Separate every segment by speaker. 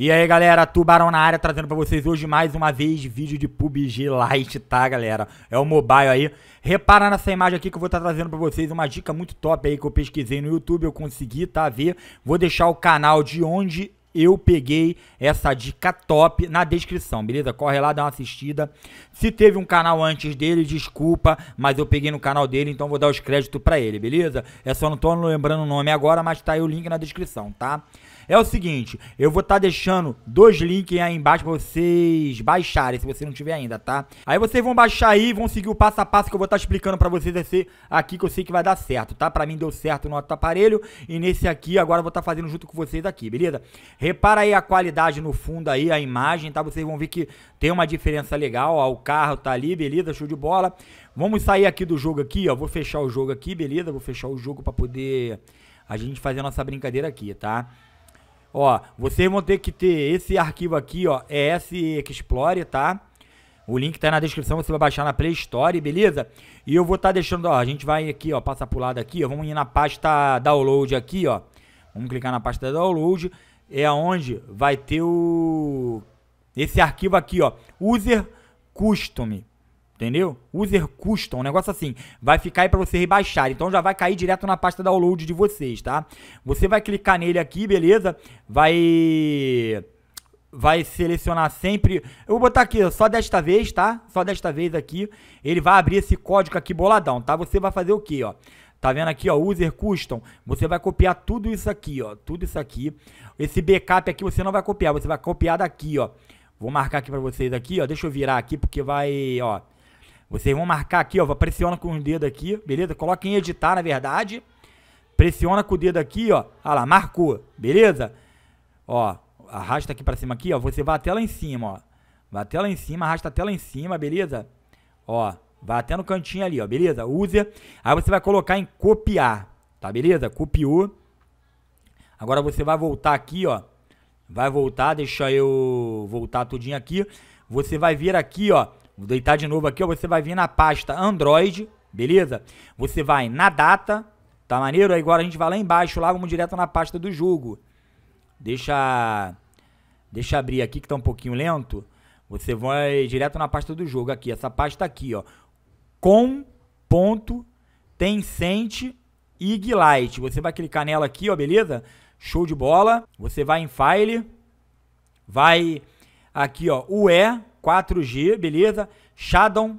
Speaker 1: E aí galera, Tubarão na área, trazendo pra vocês hoje mais uma vez vídeo de PUBG Lite, tá galera? É o mobile aí. Repara nessa imagem aqui que eu vou estar tá trazendo pra vocês uma dica muito top aí que eu pesquisei no YouTube, eu consegui, tá, ver. Vou deixar o canal de onde eu peguei essa dica top na descrição, beleza? Corre lá, dá uma assistida. Se teve um canal antes dele, desculpa, mas eu peguei no canal dele, então vou dar os créditos para ele, beleza? É só não tô lembrando o nome agora, mas tá aí o link na descrição, tá? É o seguinte, eu vou estar tá deixando dois links aí embaixo pra vocês baixarem, se você não tiver ainda, tá? Aí vocês vão baixar aí, vão seguir o passo a passo que eu vou estar tá explicando pra vocês esse aqui, que eu sei que vai dar certo, tá? Pra mim deu certo no outro aparelho, e nesse aqui agora eu vou estar tá fazendo junto com vocês aqui, beleza? Repara aí a qualidade no fundo aí, a imagem, tá? Vocês vão ver que tem uma diferença legal, ó, o carro tá ali, beleza? Show de bola. Vamos sair aqui do jogo aqui, ó, vou fechar o jogo aqui, beleza? Vou fechar o jogo pra poder a gente fazer a nossa brincadeira aqui, tá? Ó, vocês vão ter que ter esse arquivo aqui, ó, é esse Explore, tá? O link tá na descrição, você vai baixar na Play Store, beleza? E eu vou estar tá deixando, ó, a gente vai aqui, ó, passar pro lado aqui, ó, vamos ir na pasta download aqui, ó. Vamos clicar na pasta download, é onde vai ter o esse arquivo aqui, ó, user custom. Entendeu? User custom, um negócio assim. Vai ficar aí para você rebaixar. Então já vai cair direto na pasta download de vocês, tá? Você vai clicar nele aqui, beleza? Vai vai selecionar sempre. Eu vou botar aqui, ó, só desta vez, tá? Só desta vez aqui. Ele vai abrir esse código aqui boladão, tá? Você vai fazer o quê, ó? Tá vendo aqui, ó, user custom? Você vai copiar tudo isso aqui, ó, tudo isso aqui. Esse backup aqui você não vai copiar, você vai copiar daqui, ó. Vou marcar aqui para vocês aqui, ó. Deixa eu virar aqui porque vai, ó. Vocês vão marcar aqui, ó, pressiona com o dedo aqui, beleza? Coloca em editar, na verdade. Pressiona com o dedo aqui, ó. Olha lá, marcou, beleza? Ó, arrasta aqui pra cima aqui, ó. Você vai até lá em cima, ó. Vai até lá em cima, arrasta até lá em cima, beleza? Ó, vai até no cantinho ali, ó, beleza? use Aí você vai colocar em copiar, tá beleza? Copiou. Agora você vai voltar aqui, ó. Vai voltar, deixa eu voltar tudinho aqui. Você vai vir aqui, ó Vou deitar de novo aqui, ó. Você vai vir na pasta Android, beleza? Você vai na data, tá maneiro? Aí agora a gente vai lá embaixo, lá vamos direto na pasta do jogo. Deixa... Deixa abrir aqui que tá um pouquinho lento. Você vai direto na pasta do jogo aqui, essa pasta aqui, ó. Com ponto Tencent Iglite. Você vai clicar nela aqui, ó, beleza? Show de bola. Você vai em File, vai aqui, ó, UE 4G, beleza? Shadow,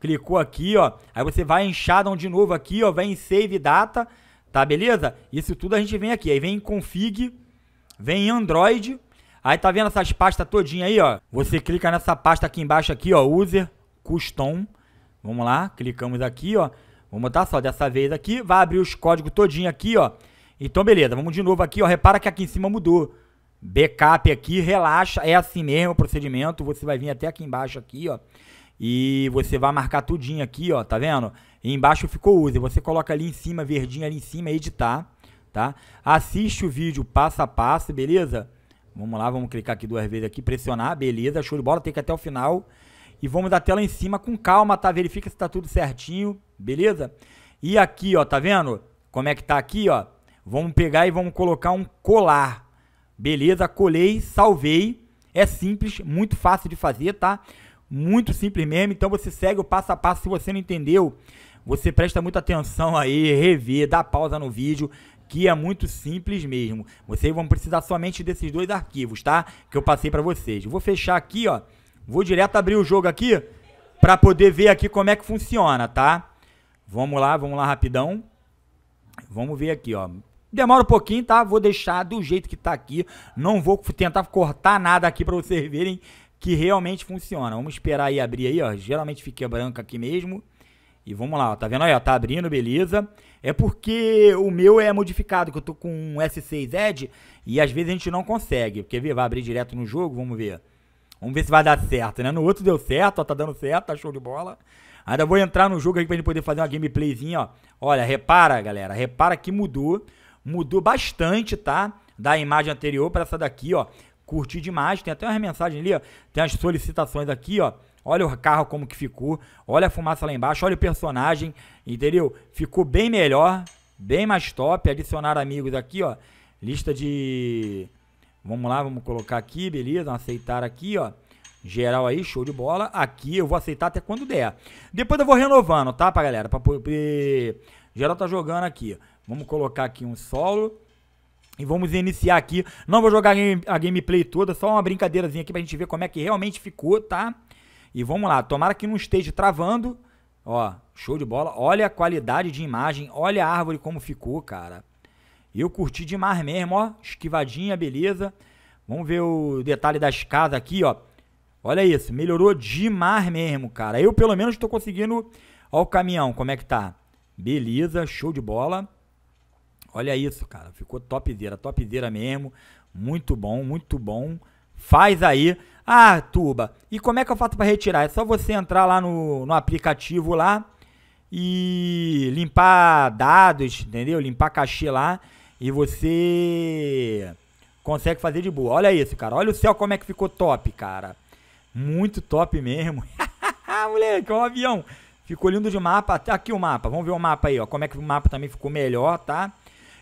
Speaker 1: clicou aqui, ó. Aí você vai em Shadow de novo aqui, ó. Vem em Save Data, tá? Beleza? Isso tudo a gente vem aqui. Aí vem em Config, vem em Android. Aí tá vendo essas pastas todinha aí, ó? Você clica nessa pasta aqui embaixo aqui, ó. User, Custom. Vamos lá, clicamos aqui, ó. Vamos botar só dessa vez aqui. Vai abrir os códigos todinho aqui, ó. Então, beleza. Vamos de novo aqui, ó. Repara que aqui em cima mudou. Backup aqui, relaxa, é assim mesmo o procedimento. Você vai vir até aqui embaixo aqui, ó. E você vai marcar tudinho aqui, ó, tá vendo? E embaixo ficou use. Você coloca ali em cima, verdinho ali em cima, editar, tá? Assiste o vídeo passo a passo, beleza? Vamos lá, vamos clicar aqui duas vezes aqui, pressionar, beleza, show de bola, tem que ir até o final. E vamos da tela em cima com calma, tá? Verifica se tá tudo certinho, beleza? E aqui, ó, tá vendo? Como é que tá aqui, ó? Vamos pegar e vamos colocar um colar, Beleza, colei, salvei. É simples, muito fácil de fazer, tá? Muito simples mesmo. Então você segue o passo a passo. Se você não entendeu, você presta muita atenção aí, revê, dá pausa no vídeo, que é muito simples mesmo. Vocês vão precisar somente desses dois arquivos, tá? Que eu passei para vocês. Vou fechar aqui, ó. Vou direto abrir o jogo aqui para poder ver aqui como é que funciona, tá? Vamos lá, vamos lá rapidão. Vamos ver aqui, ó. Demora um pouquinho, tá? Vou deixar do jeito que tá aqui. Não vou tentar cortar nada aqui para vocês verem que realmente funciona. Vamos esperar aí abrir aí, ó. Geralmente fica branca aqui mesmo. E vamos lá, ó. Tá vendo aí, ó? Tá abrindo, beleza. É porque o meu é modificado, que eu tô com um S6 Edge. E às vezes a gente não consegue. Quer ver? Vai abrir direto no jogo, vamos ver. Vamos ver se vai dar certo, né? No outro deu certo, ó. Tá dando certo, tá show de bola. Ainda vou entrar no jogo aqui pra gente poder fazer uma gameplayzinha, ó. Olha, repara, galera. Repara que mudou. Mudou bastante, tá? Da imagem anterior para essa daqui, ó. Curti demais. Tem até umas mensagens ali, ó. Tem as solicitações aqui, ó. Olha o carro como que ficou. Olha a fumaça lá embaixo. Olha o personagem, entendeu? Ficou bem melhor, bem mais top. Adicionar amigos aqui, ó. Lista de... Vamos lá, vamos colocar aqui, beleza? Aceitar aqui, ó geral aí, show de bola. Aqui eu vou aceitar até quando der. Depois eu vou renovando, tá, pra galera? Pra Geral tá jogando aqui. Vamos colocar aqui um solo. E vamos iniciar aqui. Não vou jogar a gameplay toda, só uma brincadeirazinha aqui pra gente ver como é que realmente ficou, tá? E vamos lá, tomara que não esteja travando. Ó, show de bola. Olha a qualidade de imagem, olha a árvore como ficou, cara. Eu curti demais mesmo, ó. Esquivadinha, beleza. Vamos ver o detalhe das casas aqui, ó. Olha isso, melhorou demais mesmo, cara. Eu, pelo menos, tô conseguindo... Ó o caminhão, como é que tá. Beleza, show de bola. Olha isso, cara. Ficou topzera, topzera mesmo. Muito bom, muito bom. Faz aí. Ah, Tuba, e como é que eu faço para retirar? É só você entrar lá no, no aplicativo lá e limpar dados, entendeu? Limpar cachê lá e você consegue fazer de boa. Olha isso, cara. Olha o céu como é que ficou top, cara. Muito top mesmo. Moleque, é um avião. Ficou lindo de mapa. Tá aqui o mapa. Vamos ver o mapa aí, ó. Como é que o mapa também ficou melhor, tá?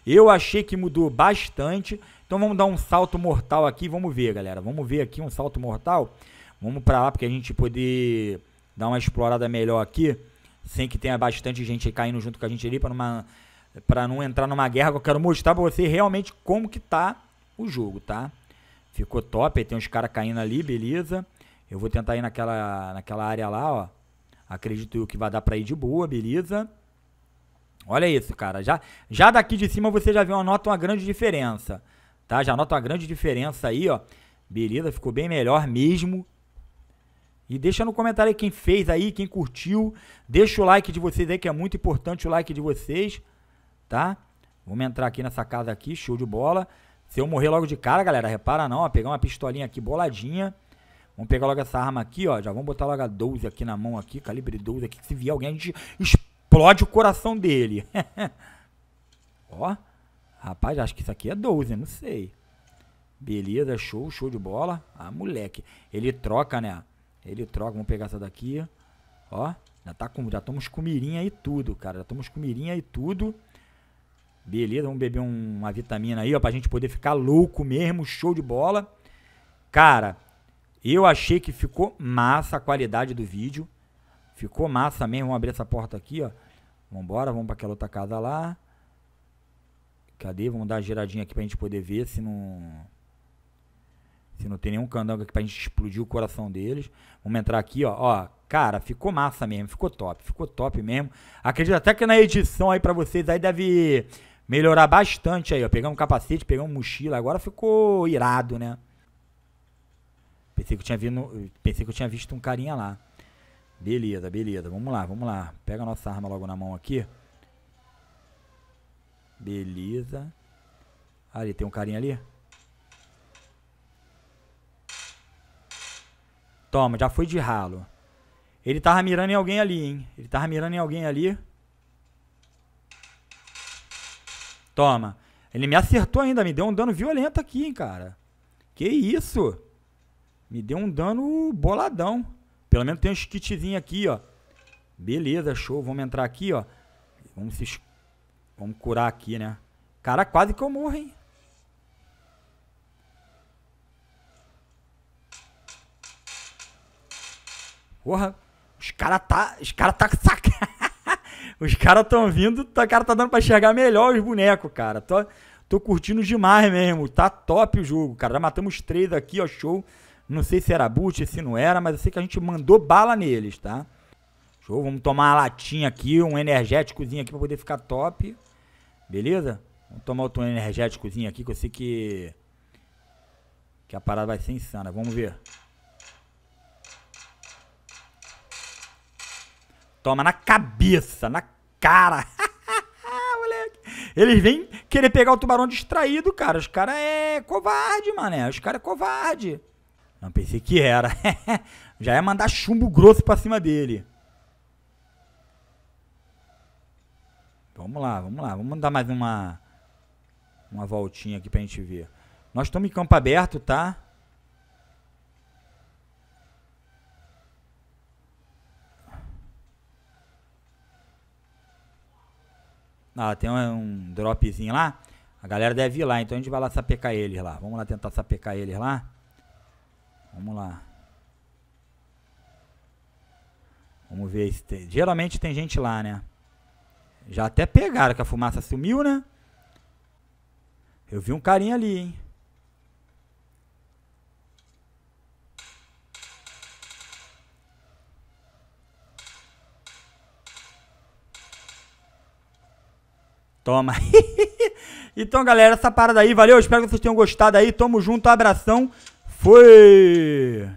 Speaker 1: Eu achei que mudou bastante. Então vamos dar um salto mortal aqui, vamos ver, galera. Vamos ver aqui um salto mortal. Vamos para lá porque a gente poder dar uma explorada melhor aqui, sem que tenha bastante gente caindo junto com a gente ali para não para não entrar numa guerra, eu quero mostrar para você realmente como que tá o jogo, tá? Ficou top, aí tem uns caras caindo ali, beleza. Eu vou tentar ir naquela, naquela área lá, ó. Acredito eu que vai dar para ir de boa, beleza. Olha isso, cara. Já, já daqui de cima você já vê uma nota, uma grande diferença. Tá? Já nota uma grande diferença aí, ó. Beleza, ficou bem melhor mesmo. E deixa no comentário aí quem fez aí, quem curtiu. Deixa o like de vocês aí, que é muito importante o like de vocês. Tá? Vamos entrar aqui nessa casa aqui, show de bola. Se eu morrer logo de cara, galera, repara não, ó. Pegar uma pistolinha aqui boladinha. Vamos pegar logo essa arma aqui, ó. Já vamos botar logo a 12 aqui na mão aqui, calibre 12 aqui. Se vier alguém, a gente explode o coração dele. Ó. Rapaz, acho que isso aqui é 12, não sei. Beleza, show, show de bola. Ah, moleque. Ele troca, né? Ele troca. Vamos pegar essa daqui. Ó. Já tá com, já estamos com mirinha e tudo, cara. Já estamos com mirinha e tudo. Beleza, vamos beber um, uma vitamina aí, ó, pra gente poder ficar louco mesmo, show de bola. Cara, eu achei que ficou massa a qualidade do vídeo. Ficou massa mesmo. Vamos abrir essa porta aqui, ó. Vamos vamos para aquela outra casa lá. Cadê? Vamos dar uma giradinha aqui pra gente poder ver se não. Se não tem nenhum candango aqui pra gente explodir o coração deles. Vamos entrar aqui, ó. ó. Cara, ficou massa mesmo, ficou top, ficou top mesmo. Acredito até que na edição aí pra vocês aí deve melhorar bastante aí, ó. Pegamos um capacete, pegamos mochila, agora ficou irado, né? Pensei que eu tinha, vindo, pensei que eu tinha visto um carinha lá. Beleza, beleza. Vamos lá, vamos lá. Pega a nossa arma logo na mão aqui. Beleza. Ah, ali, tem um carinha ali. Toma, já foi de ralo. Ele tava mirando em alguém ali, hein? Ele tava mirando em alguém ali. Toma. Ele me acertou ainda, me deu um dano violento aqui, hein, cara. Que isso? Me deu um dano boladão. Pelo menos tem uns kitzinhos aqui, ó. Beleza, show. Vamos entrar aqui, ó. Vamos se... Vamos curar aqui, né? Cara, quase que eu morro, hein? Porra, os cara tá, os cara tá saca. os cara tão vindo, O tá, cara tá dando para enxergar melhor os bonecos, cara. Tô tô curtindo demais mesmo. Tá top o jogo, cara. Já matamos três aqui, ó, show. Não sei se era boot, se não era, mas eu sei que a gente mandou bala neles, tá? Show, vamos tomar uma latinha aqui, um energéticozinho aqui pra poder ficar top. Beleza? Vamos tomar outro energéticozinho aqui que eu sei que... Que a parada vai ser insana, vamos ver. Toma na cabeça, na cara. Eles vêm querer pegar o tubarão distraído, cara. Os caras é covarde, mané. Os caras é covarde. Não pensei que era. Já ia mandar chumbo grosso pra cima dele. Vamos lá, vamos lá. Vamos dar mais uma uma voltinha aqui pra gente ver. Nós estamos em campo aberto, tá? Ah, tem um dropzinho lá. A galera deve ir lá, então a gente vai lá sapecar eles lá. Vamos lá tentar sapecar eles lá. Vamos lá. Vamos ver se tem. Geralmente tem gente lá, né? Já até pegaram que a fumaça sumiu, né? Eu vi um carinha ali, hein? Toma. então, galera, essa parada aí, valeu. Espero que vocês tenham gostado aí. Tamo junto, abração. Fui!